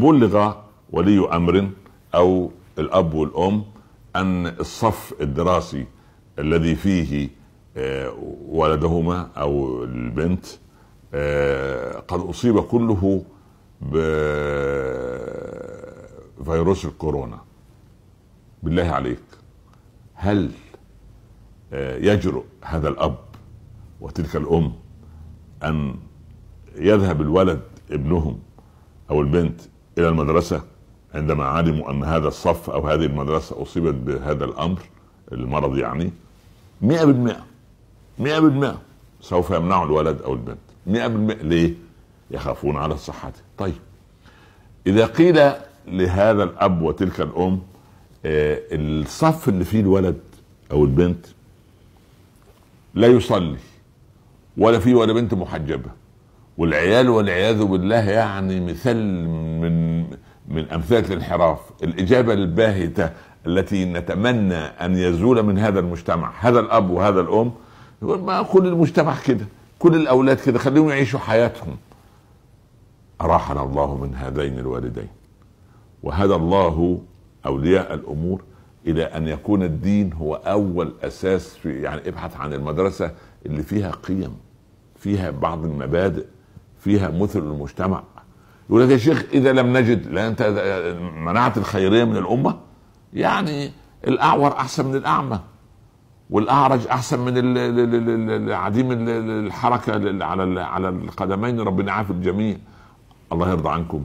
بلغ ولي امر او الاب والام ان الصف الدراسي الذي فيه آه، ولدهما او البنت آه، قد اصيب كله بفيروس الكورونا بالله عليك هل آه، يجرؤ هذا الاب وتلك الام ان يذهب الولد ابنهم او البنت الى المدرسه عندما علموا ان هذا الصف او هذه المدرسه اصيبت بهذا الامر المرض يعني 100% 100% سوف يمنعوا الولد او البنت 100% ليه؟ يخافون على صحته طيب اذا قيل لهذا الاب وتلك الام آه، الصف اللي فيه الولد او البنت لا يصلي ولا فيه ولا بنت محجبه والعيال والعياذ بالله يعني مثل من من امثله الانحراف الاجابه الباهته التي نتمنى ان يزول من هذا المجتمع هذا الاب وهذا الام ما كل المجتمع كده كل الاولاد كده خليهم يعيشوا حياتهم اراحنا الله من هذين الوالدين وهدى الله اولياء الامور الى ان يكون الدين هو اول اساس في يعني ابحث عن المدرسه اللي فيها قيم فيها بعض المبادئ فيها مثل المجتمع يقول لك يا شيخ اذا لم نجد لا انت منعت الخيريه من الامه يعني الاعور احسن من الاعمى والاعرج احسن من عديم الحركه على على القدمين ربنا يعافي الجميع الله يرضى عنكم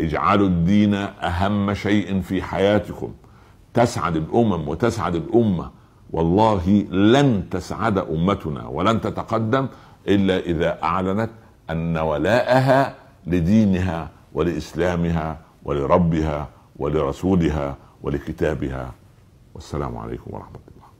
اجعلوا الدين اهم شيء في حياتكم تسعد الامم وتسعد الامه والله لن تسعد امتنا ولن تتقدم الا اذا اعلنت ان ولاءها لدينها ولاسلامها ولربها ولرسولها ولكتابها والسلام عليكم ورحمه الله